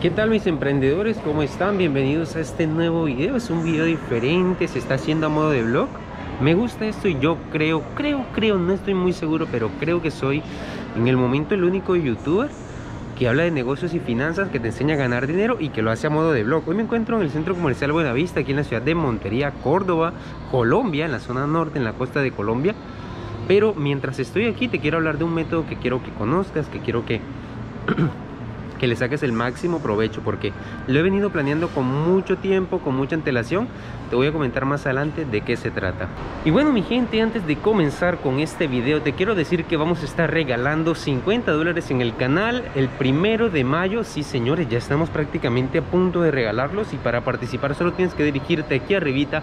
¿Qué tal mis emprendedores? ¿Cómo están? Bienvenidos a este nuevo video. Es un video diferente, se está haciendo a modo de blog. Me gusta esto y yo creo, creo, creo, no estoy muy seguro, pero creo que soy en el momento el único youtuber que habla de negocios y finanzas, que te enseña a ganar dinero y que lo hace a modo de blog. Hoy me encuentro en el Centro Comercial Buenavista, aquí en la ciudad de Montería, Córdoba, Colombia, en la zona norte, en la costa de Colombia. Pero mientras estoy aquí te quiero hablar de un método que quiero que conozcas, que quiero que... que le saques el máximo provecho porque lo he venido planeando con mucho tiempo, con mucha antelación. Te voy a comentar más adelante de qué se trata. Y bueno mi gente, antes de comenzar con este video te quiero decir que vamos a estar regalando 50 dólares en el canal el primero de mayo. Sí señores, ya estamos prácticamente a punto de regalarlos y para participar solo tienes que dirigirte aquí arribita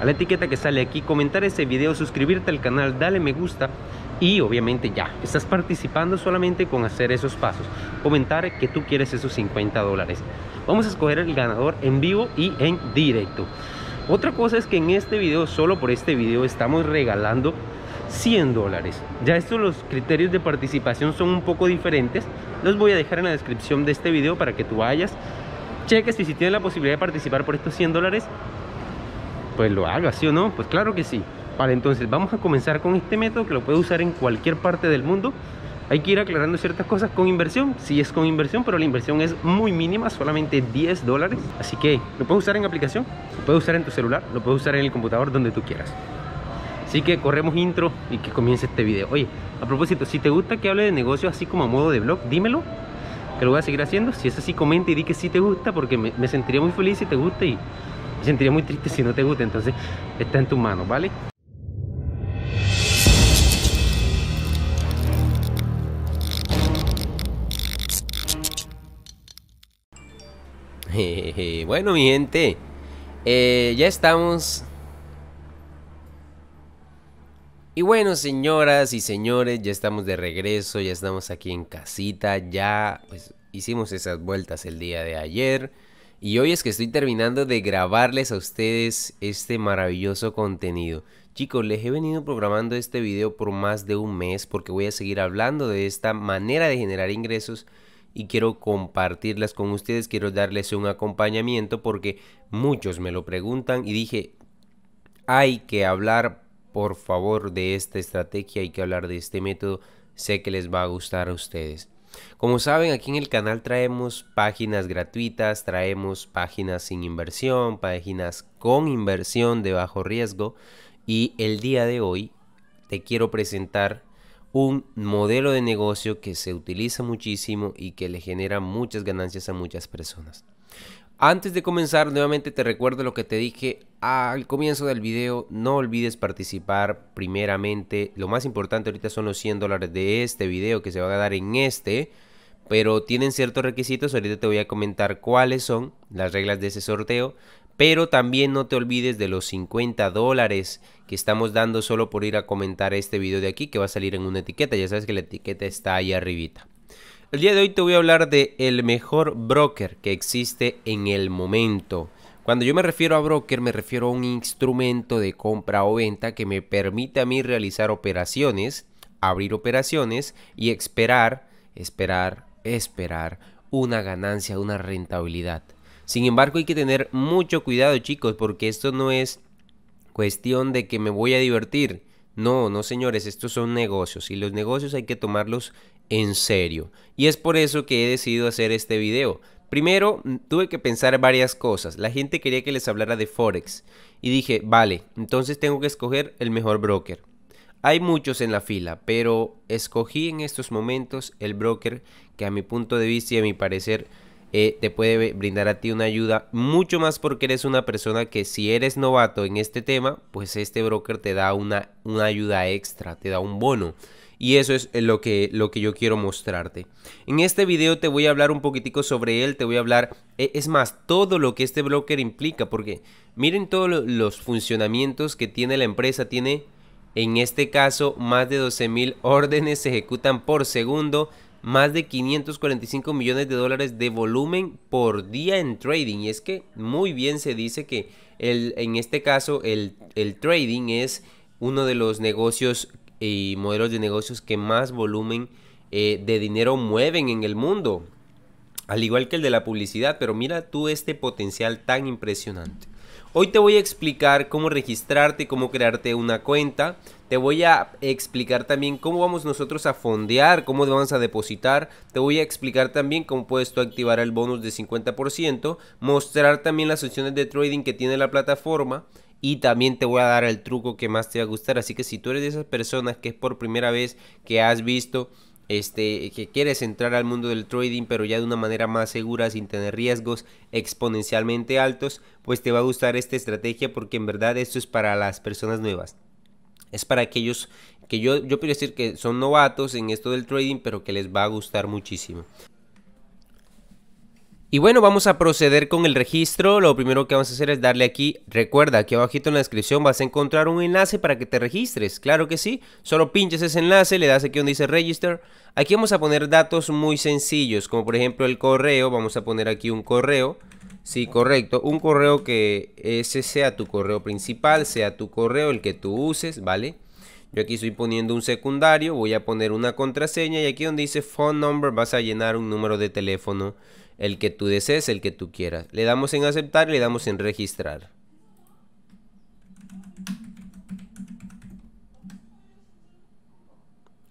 a la etiqueta que sale aquí, comentar ese video, suscribirte al canal, dale me gusta y obviamente ya estás participando solamente con hacer esos pasos comentar que tú quieres esos 50 dólares vamos a escoger el ganador en vivo y en directo otra cosa es que en este video solo por este video estamos regalando 100 dólares ya estos los criterios de participación son un poco diferentes los voy a dejar en la descripción de este video para que tú vayas cheques y si tienes la posibilidad de participar por estos 100 dólares pues lo hagas, ¿sí o no? Pues claro que sí. Vale, entonces vamos a comenzar con este método que lo puede usar en cualquier parte del mundo. Hay que ir aclarando ciertas cosas con inversión, si sí es con inversión, pero la inversión es muy mínima, solamente 10 dólares. Así que lo puedes usar en aplicación, lo puedes usar en tu celular, lo puedes usar en el computador, donde tú quieras. Así que corremos intro y que comience este video. Oye, a propósito, si te gusta que hable de negocios así como a modo de blog, dímelo, que lo voy a seguir haciendo. Si es así, comenta y di que sí te gusta, porque me, me sentiría muy feliz si te gusta y me sentiría muy triste si no te gusta. Entonces, está en tus manos, ¿vale? Bueno, mi gente, eh, ya estamos. Y bueno, señoras y señores, ya estamos de regreso, ya estamos aquí en casita, ya pues, hicimos esas vueltas el día de ayer. Y hoy es que estoy terminando de grabarles a ustedes este maravilloso contenido. Chicos, les he venido programando este video por más de un mes porque voy a seguir hablando de esta manera de generar ingresos y quiero compartirlas con ustedes, quiero darles un acompañamiento porque muchos me lo preguntan y dije, hay que hablar por favor de esta estrategia, hay que hablar de este método, sé que les va a gustar a ustedes. Como saben, aquí en el canal traemos páginas gratuitas, traemos páginas sin inversión, páginas con inversión de bajo riesgo y el día de hoy te quiero presentar un modelo de negocio que se utiliza muchísimo y que le genera muchas ganancias a muchas personas. Antes de comenzar, nuevamente te recuerdo lo que te dije al comienzo del video. No olvides participar primeramente. Lo más importante ahorita son los 100 dólares de este video que se va a dar en este. Pero tienen ciertos requisitos. Ahorita te voy a comentar cuáles son las reglas de ese sorteo. Pero también no te olvides de los 50 dólares que estamos dando solo por ir a comentar este video de aquí que va a salir en una etiqueta. Ya sabes que la etiqueta está ahí arribita. El día de hoy te voy a hablar de el mejor broker que existe en el momento. Cuando yo me refiero a broker me refiero a un instrumento de compra o venta que me permite a mí realizar operaciones, abrir operaciones y esperar, esperar, esperar una ganancia, una rentabilidad. Sin embargo, hay que tener mucho cuidado, chicos, porque esto no es cuestión de que me voy a divertir. No, no señores, estos son negocios y los negocios hay que tomarlos en serio. Y es por eso que he decidido hacer este video. Primero, tuve que pensar varias cosas. La gente quería que les hablara de Forex. Y dije, vale, entonces tengo que escoger el mejor broker. Hay muchos en la fila, pero escogí en estos momentos el broker que a mi punto de vista y a mi parecer eh, te puede brindar a ti una ayuda mucho más porque eres una persona que si eres novato en este tema, pues este broker te da una, una ayuda extra, te da un bono. Y eso es lo que, lo que yo quiero mostrarte. En este video te voy a hablar un poquitico sobre él, te voy a hablar, e, es más, todo lo que este broker implica, porque miren todos los funcionamientos que tiene la empresa, tiene en este caso más de 12.000 órdenes se ejecutan por segundo, más de 545 millones de dólares de volumen por día en trading. Y es que muy bien se dice que el, en este caso el, trading es uno de los negocios y modelos de negocios que más volumen eh, de dinero mueven en el mundo. Al igual que el de la publicidad, pero mira tú este potencial tan impresionante. Hoy te voy a explicar cómo registrarte, cómo crearte una cuenta. Te voy a explicar también cómo vamos nosotros a fondear, cómo vamos a depositar. Te voy a explicar también cómo puedes tú activar el bonus de 50%, mostrar también las opciones de trading que tiene la plataforma. Y también te voy a dar el truco que más te va a gustar. Así que si tú eres de esas personas que es por primera vez que has visto este, que quieres entrar al mundo del trading pero ya de una manera más segura sin tener riesgos exponencialmente altos, pues te va a gustar esta estrategia porque en verdad esto es para las personas nuevas. Es para aquellos que yo, yo quiero decir que son novatos en esto del trading pero que les va a gustar muchísimo. Y bueno, vamos a proceder con el registro. Lo primero que vamos a hacer es darle aquí, recuerda, aquí abajito en la descripción vas a encontrar un enlace para que te registres. Claro que sí, solo pinches ese enlace, le das aquí donde dice register. Aquí vamos a poner datos muy sencillos, como por ejemplo el correo. Vamos a poner aquí un correo. Sí, correcto. Un correo que ese sea tu correo principal, sea tu correo el que tú uses, ¿vale? Yo aquí estoy poniendo un secundario, voy a poner una contraseña y aquí donde dice phone number vas a llenar un número de teléfono el que tú desees, el que tú quieras. Le damos en aceptar, y le damos en registrar.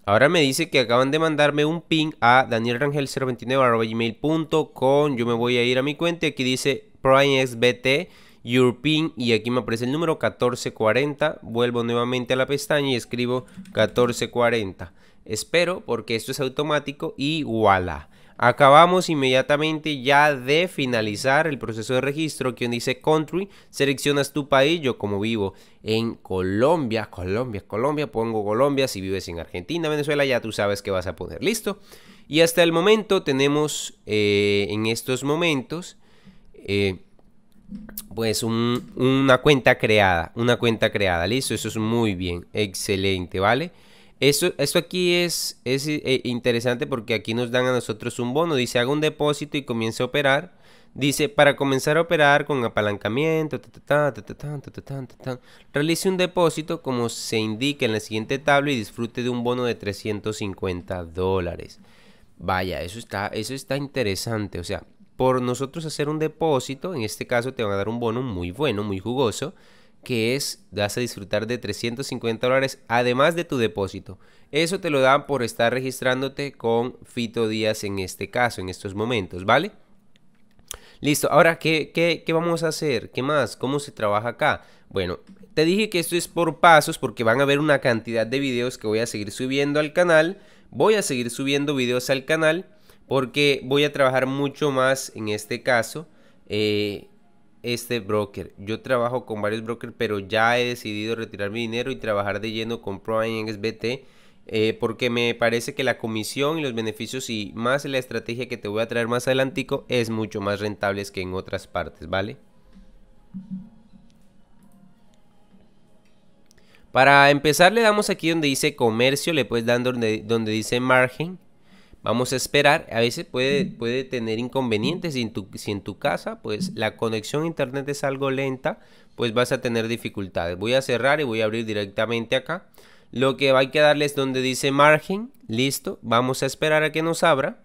Ahora me dice que acaban de mandarme un ping a danielrangel 029com Yo me voy a ir a mi cuenta y aquí dice PrimeXBT, your ping y aquí me aparece el número 1440. Vuelvo nuevamente a la pestaña y escribo 1440. Espero porque esto es automático y voilà. Acabamos inmediatamente ya de finalizar el proceso de registro. Quien dice country, seleccionas tu país. Yo, como vivo en Colombia, Colombia, Colombia, pongo Colombia. Si vives en Argentina, Venezuela, ya tú sabes que vas a poner. Listo. Y hasta el momento tenemos eh, en estos momentos. Eh, pues una cuenta creada, una cuenta creada, listo, eso es muy bien, excelente, ¿vale? Eso, esto aquí es, interesante porque aquí nos dan a nosotros un bono. Dice, haga un depósito y comience a operar. Dice, para comenzar a operar con apalancamiento, realice un depósito como se indica en la siguiente tabla y disfrute de un bono de 350 dólares. Vaya, eso está, eso está interesante. O sea, por nosotros hacer un depósito, en este caso te van a dar un bono muy bueno, muy jugoso que es, vas a disfrutar de 350 dólares, además de tu depósito. Eso te lo dan por estar registrándote con Fito Díaz en este caso, en estos momentos, ¿vale? Listo, ahora, ¿qué, ¿qué, qué, vamos a hacer? ¿Qué más? ¿Cómo se trabaja acá? Bueno, te dije que esto es por pasos porque van a haber una cantidad de videos que voy a seguir subiendo al canal. Voy a seguir subiendo videos al canal porque voy a trabajar mucho más en este caso. Eh, este broker. Yo trabajo con varios brokers, pero ya he decidido retirar mi dinero y trabajar de lleno con ProINXBT en Eh, porque me parece que la comisión y los beneficios y más la estrategia que te voy a traer más adelantico es mucho más rentables que en otras partes, ¿vale? Para empezar le damos aquí donde dice comercio, le puedes dar donde, donde dice margen Vamos a esperar, a veces puede, puede tener inconvenientes si en, tu, casa pues la conexión a internet es algo lenta, pues vas a tener dificultades. Voy a cerrar y voy a abrir directamente acá. Lo que hay que darle es donde dice margen, listo, vamos a esperar a que nos abra.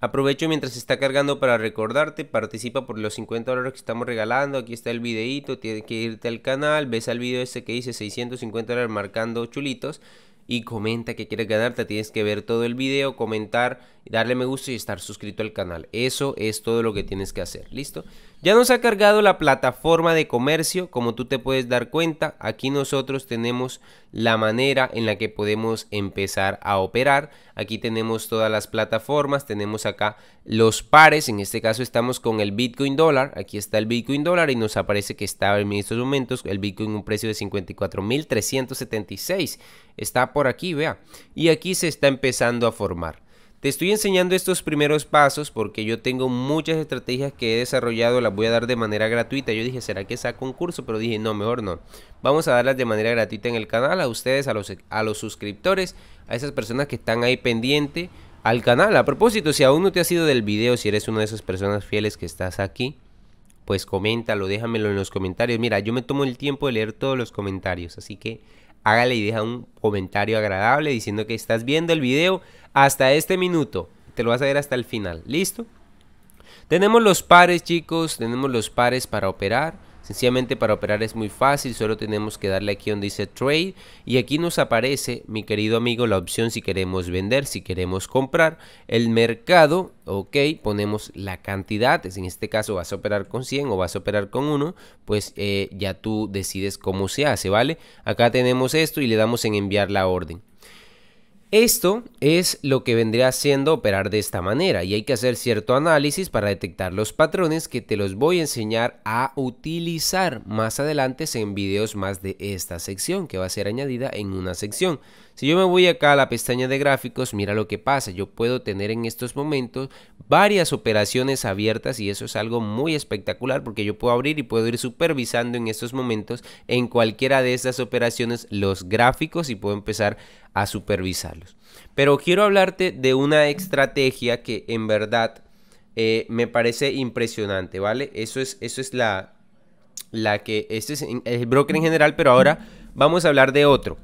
Aprovecho mientras se está cargando para recordarte, participa por los 50 dólares que estamos regalando, aquí está el videito, tienes que irte al canal, ves al video este que dice 650 dólares marcando chulitos y comenta que quieres ganarte, tienes que ver todo el video, comentar, darle me gusta y estar suscrito al canal. Eso es todo lo que tienes que hacer, ¿listo? Ya nos ha cargado la plataforma de comercio, como tú te puedes dar cuenta, aquí nosotros tenemos la manera en la que podemos empezar a operar. Aquí tenemos todas las plataformas, tenemos acá los pares, en este caso estamos con el Bitcoin dólar, aquí está el Bitcoin dólar y nos aparece que está en estos momentos el Bitcoin un precio de 54.376, está por aquí, vea, y aquí se está empezando a formar. Te estoy enseñando estos primeros pasos porque yo tengo muchas estrategias que he desarrollado, las voy a dar de manera gratuita. Yo dije, ¿será que saco un curso? Pero dije, no, mejor no. Vamos a darlas de manera gratuita en el canal, a ustedes, a los, a los suscriptores, a esas personas que están ahí pendiente al canal. A propósito, si aún no te has ido del video, si eres una de esas personas fieles que estás aquí, pues coméntalo, déjamelo en los comentarios. Mira, yo me tomo el tiempo de leer todos los comentarios, así que hágale y deja un comentario agradable diciendo que estás viendo el video hasta este minuto. Te lo vas a ver hasta el final. ¿Listo? Tenemos los pares, chicos. Tenemos los pares para operar. Sencillamente para operar es muy fácil, solo tenemos que darle aquí donde dice Trade y aquí nos aparece, mi querido amigo, la opción si queremos vender, si queremos comprar, el mercado, ok, ponemos la cantidad, en este caso vas a operar con 100 o vas a operar con 1, pues eh, ya tú decides cómo se hace, ¿vale? Acá tenemos esto y le damos en enviar la orden. Esto es lo que vendría siendo operar de esta manera y hay que hacer cierto análisis para detectar los patrones que te los voy a enseñar a utilizar más adelante en videos más de esta sección que va a ser añadida en una sección. Si yo me voy acá a la pestaña de gráficos, mira lo que pasa. Yo puedo tener en estos momentos varias operaciones abiertas y eso es algo muy espectacular porque yo puedo abrir y puedo ir supervisando en estos momentos en cualquiera de estas operaciones los gráficos y puedo empezar a supervisarlos. Pero quiero hablarte de una estrategia que en verdad eh, me parece impresionante, ¿vale? Eso es, eso es la, la que, este es el broker en general, pero ahora vamos a hablar de otro.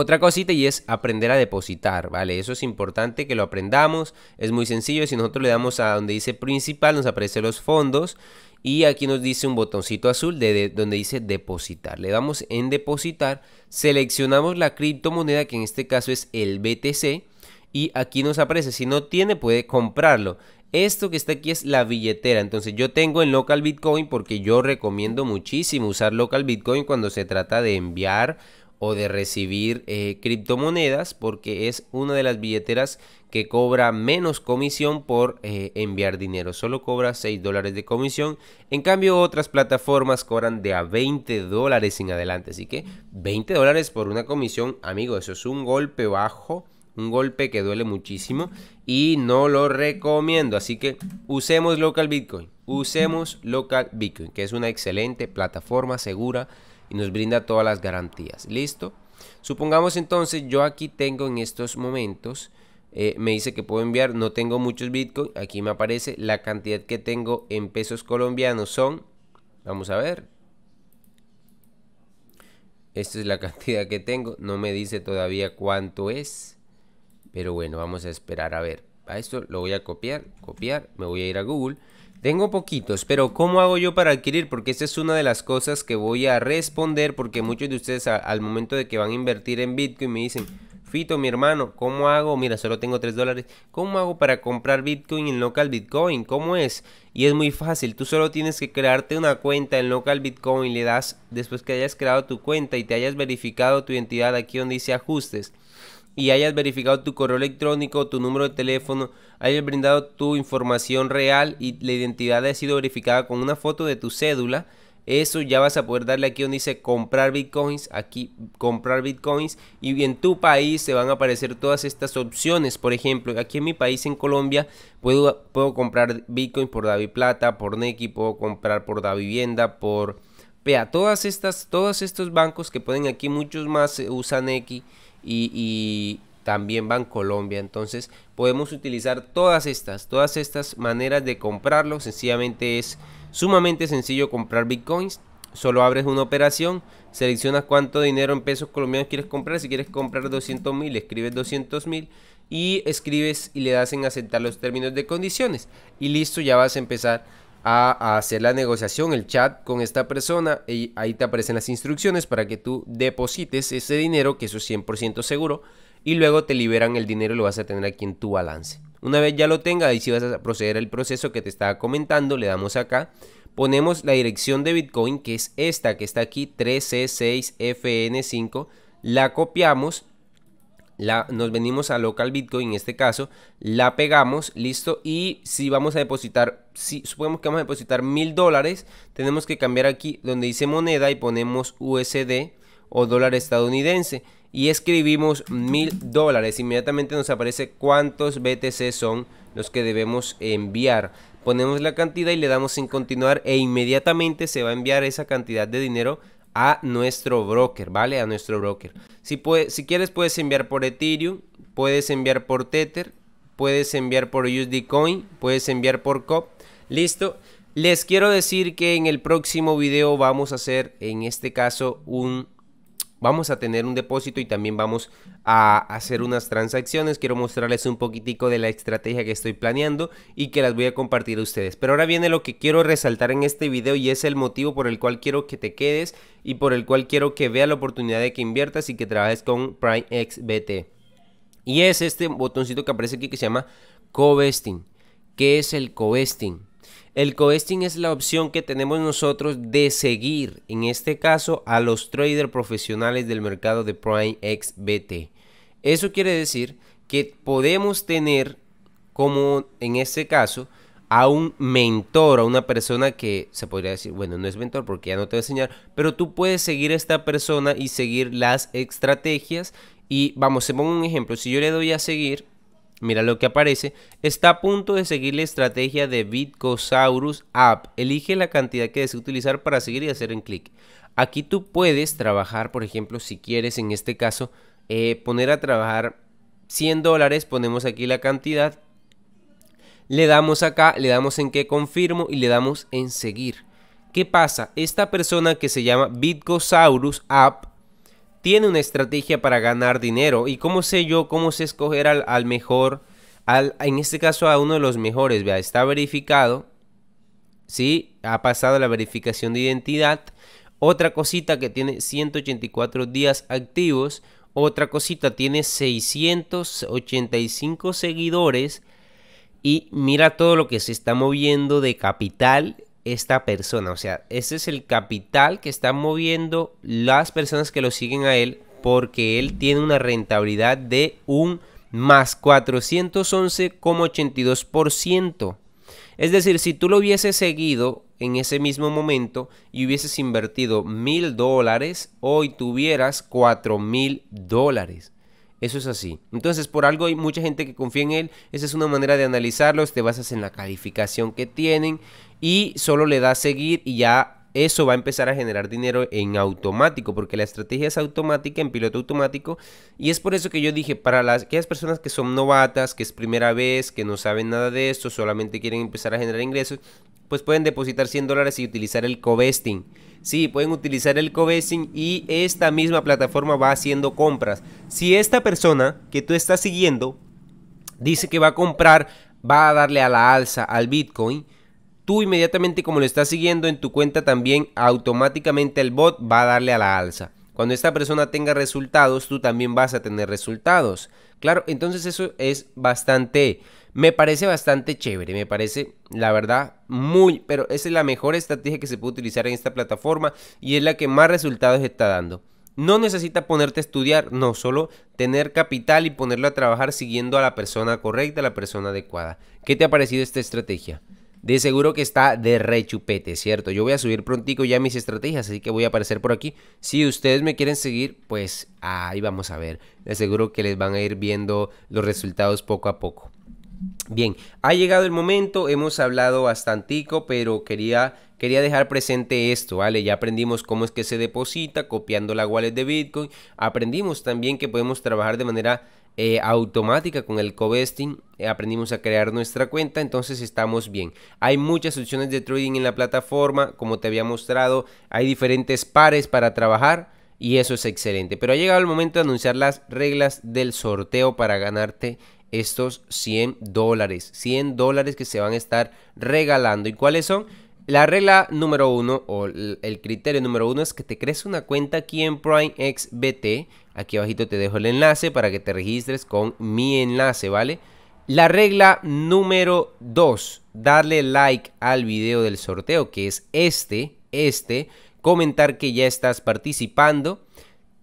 Otra cosita y es aprender a depositar, ¿vale? Eso es importante que lo aprendamos, es muy sencillo, si nosotros le damos a donde dice principal nos aparece los fondos y aquí nos dice un botoncito azul de, donde dice depositar. Le damos en depositar, seleccionamos la criptomoneda que en este caso es el BTC y aquí nos aparece, si no tiene puede comprarlo. Esto que está aquí es la billetera, entonces yo tengo en local bitcoin porque yo recomiendo muchísimo usar local bitcoin cuando se trata de enviar o de recibir eh, criptomonedas porque es una de las billeteras que cobra menos comisión por eh, enviar dinero. Solo cobra 6 dólares de comisión. En cambio, otras plataformas cobran de a 20 dólares en adelante. Así que 20 dólares por una comisión, amigo, eso es un golpe bajo. Un golpe que duele muchísimo y no lo recomiendo. Así que usemos local Bitcoin. Usemos local Bitcoin, que es una excelente plataforma segura y nos brinda todas las garantías. ¿Listo? Supongamos entonces yo aquí tengo en estos momentos, eh, me dice que puedo enviar, no tengo muchos Bitcoin, aquí me aparece la cantidad que tengo en pesos colombianos son, vamos a ver, esta es la cantidad que tengo, no me dice todavía cuánto es, pero bueno, vamos a esperar a ver. A esto lo voy a copiar, copiar, me voy a ir a Google tengo poquitos, pero ¿cómo hago yo para adquirir? Porque esta es una de las cosas que voy a responder porque muchos de ustedes al momento de que van a invertir en Bitcoin me dicen, Fito, mi hermano, ¿cómo hago? Mira, solo tengo 3 dólares. ¿Cómo hago para comprar Bitcoin en local Bitcoin? ¿Cómo es? Y es muy fácil, tú solo tienes que crearte una cuenta en local Bitcoin, le das después que hayas creado tu cuenta y te hayas verificado tu identidad aquí donde dice ajustes y hayas verificado tu correo electrónico, tu número de teléfono, hayas brindado tu información real y la identidad ha sido verificada con una foto de tu cédula, eso ya vas a poder darle aquí donde dice comprar bitcoins, aquí comprar bitcoins y en tu país se van a aparecer todas estas opciones. Por ejemplo, aquí en mi país, en Colombia, puedo, puedo comprar bitcoins por David Plata, por Neki, puedo comprar por Davivienda, por... Vea, todas estas, todos estos bancos que pueden aquí, muchos más eh, usan aquí y, también también Colombia, Entonces podemos utilizar todas estas, todas estas maneras de comprarlo. Sencillamente es sumamente sencillo comprar bitcoins. Solo abres una operación, seleccionas cuánto dinero en pesos colombianos quieres comprar. Si quieres comprar 200 mil, escribes 200 mil y escribes y le das en aceptar los términos de condiciones. Y listo, ya vas a empezar a, hacer la negociación, el chat con esta persona y ahí te aparecen las instrucciones para que tú deposites ese dinero, que eso es 100% seguro, y luego te liberan el dinero lo vas a tener aquí en tu balance. Una vez ya lo tenga ahí si sí vas a proceder al proceso que te estaba comentando, le damos acá, ponemos la dirección de Bitcoin, que es esta que está aquí, 3C6FN5, la copiamos la, nos venimos a local Bitcoin en este caso, la pegamos, listo, y si vamos a depositar, si supongamos que vamos a depositar mil dólares, tenemos que cambiar aquí donde dice moneda y ponemos USD o dólar estadounidense y escribimos mil dólares, inmediatamente nos aparece cuántos BTC son los que debemos enviar. Ponemos la cantidad y le damos en continuar e inmediatamente se va a enviar esa cantidad de dinero a nuestro broker, ¿vale? A nuestro broker. Si, si quieres puedes enviar por Ethereum, puedes enviar por Tether, puedes enviar por USD Coin, puedes enviar por COP. Listo. Les quiero decir que en el próximo video vamos a hacer, en este caso, un vamos a tener un depósito y también vamos a hacer unas transacciones. Quiero mostrarles un poquitico de la estrategia que estoy planeando y que las voy a compartir a ustedes. Pero ahora viene lo que quiero resaltar en este video y es el motivo por el cual quiero que te quedes y por el cual quiero que veas la oportunidad de que inviertas y que trabajes con Prime XBT. Y es este botoncito que aparece aquí que se llama Covesting. ¿Qué es el Covesting? El coesting es la opción que tenemos nosotros de seguir, en este caso, a los traders profesionales del mercado de Prime XBT. Eso quiere decir que podemos tener, como en este caso, a un mentor, a una persona que se podría decir, bueno, no es mentor porque ya no te voy a enseñar, pero tú puedes seguir a esta persona y seguir las estrategias. Y vamos, se pongo un ejemplo, si yo le doy a seguir, Mira lo que aparece. Está a punto de seguir la estrategia de Bitcosaurus App. Elige la cantidad que deseas utilizar para seguir y hacer un clic. Aquí tú puedes trabajar, por ejemplo, si quieres en este caso, eh, poner a trabajar 100 dólares. Ponemos aquí la cantidad. Le damos acá, le damos en que confirmo y le damos en seguir. ¿Qué pasa? Esta persona que se llama Bitcosaurus App tiene una estrategia para ganar dinero. ¿Y cómo sé yo cómo se escoger al, mejor? Al, en este caso a uno de los mejores, vea, está verificado. ¿Sí? Ha pasado la verificación de identidad. Otra cosita que tiene 184 días activos. Otra cosita tiene 685 seguidores. Y mira todo lo que se está moviendo de capital esta persona. O sea, ese es el capital que están moviendo las personas que lo siguen a él porque él tiene una rentabilidad de un más 411,82%. Es decir, si tú lo hubieses seguido en ese mismo momento y hubieses invertido mil dólares, hoy tuvieras cuatro mil dólares. Eso es así. Entonces, por algo hay mucha gente que confía en él. Esa es una manera de analizarlo, Te basas en la calificación que tienen y solo le das seguir y ya eso va a empezar a generar dinero en automático, porque la estrategia es automática, en piloto automático, y es por eso que yo dije, para las, aquellas personas que son novatas, que es primera vez, que no saben nada de esto, solamente quieren empezar a generar ingresos, pues pueden depositar 100 dólares y utilizar el cobesting. Sí, pueden utilizar el Covesting y esta misma plataforma va haciendo compras. Si esta persona que tú estás siguiendo dice que va a comprar, va a darle a la alza al Bitcoin, tú inmediatamente como lo estás siguiendo en tu cuenta también automáticamente el bot va a darle a la alza. Cuando esta persona tenga resultados, tú también vas a tener resultados. Claro, entonces eso es bastante, me parece bastante chévere, me parece la verdad muy, pero esa es la mejor estrategia que se puede utilizar en esta plataforma y es la que más resultados está dando. No necesita ponerte a estudiar, no, solo tener capital y ponerlo a trabajar siguiendo a la persona correcta, a la persona adecuada. ¿Qué te ha parecido esta estrategia? de seguro que está de rechupete, ¿cierto? Yo voy a subir prontico ya mis estrategias, así que voy a aparecer por aquí. Si ustedes me quieren seguir, pues ahí vamos a ver. De seguro que les van a ir viendo los resultados poco a poco. Bien, ha llegado el momento, hemos hablado bastantico, pero quería, quería dejar presente esto, ¿vale? Ya aprendimos cómo es que se deposita copiando la wallet de Bitcoin, aprendimos también que podemos trabajar de manera eh, automática con el covesting eh, aprendimos a crear nuestra cuenta entonces estamos bien hay muchas opciones de trading en la plataforma como te había mostrado hay diferentes pares para trabajar y eso es excelente pero ha llegado el momento de anunciar las reglas del sorteo para ganarte estos 100 dólares 100 dólares que se van a estar regalando y cuáles son la regla número uno o el criterio número uno es que te crees una cuenta aquí en PrimeXBT. Aquí abajito te dejo el enlace para que te registres con mi enlace, ¿vale? La regla número dos, darle like al video del sorteo que es este, este, comentar que ya estás participando.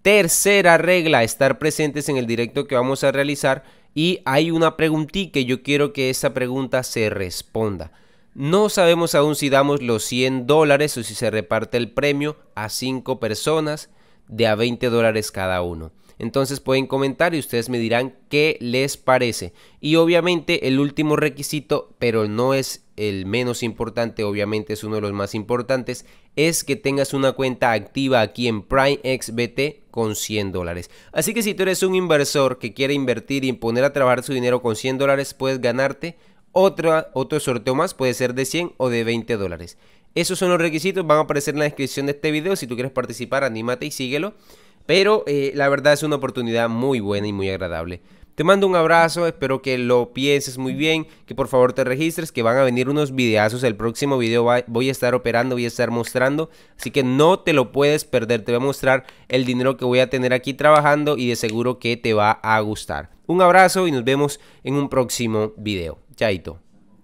Tercera regla, estar presentes en el directo que vamos a realizar y hay una preguntita que yo quiero que esa pregunta se responda. No sabemos aún si damos los 100 dólares o si se reparte el premio a 5 personas de a 20 dólares cada uno. Entonces pueden comentar y ustedes me dirán qué les parece. Y obviamente el último requisito, pero no es el menos importante, obviamente es uno de los más importantes, es que tengas una cuenta activa aquí en Prime XBT con 100 dólares. Así que si tú eres un inversor que quiere invertir y poner a trabajar su dinero con 100 dólares, puedes ganarte otro sorteo más puede ser de 100 o de 20 dólares. Esos son los requisitos, van a aparecer en la descripción de este video. Si tú quieres participar, anímate y síguelo. Pero eh, la verdad es una oportunidad muy buena y muy agradable. Te mando un abrazo, espero que lo pienses muy bien, que por favor te registres, que van a venir unos videazos. El próximo video voy a estar operando, voy a estar mostrando. Así que no te lo puedes perder, te voy a mostrar el dinero que voy a tener aquí trabajando y de seguro que te va a gustar. Un abrazo y nos vemos en un próximo video. Chaito.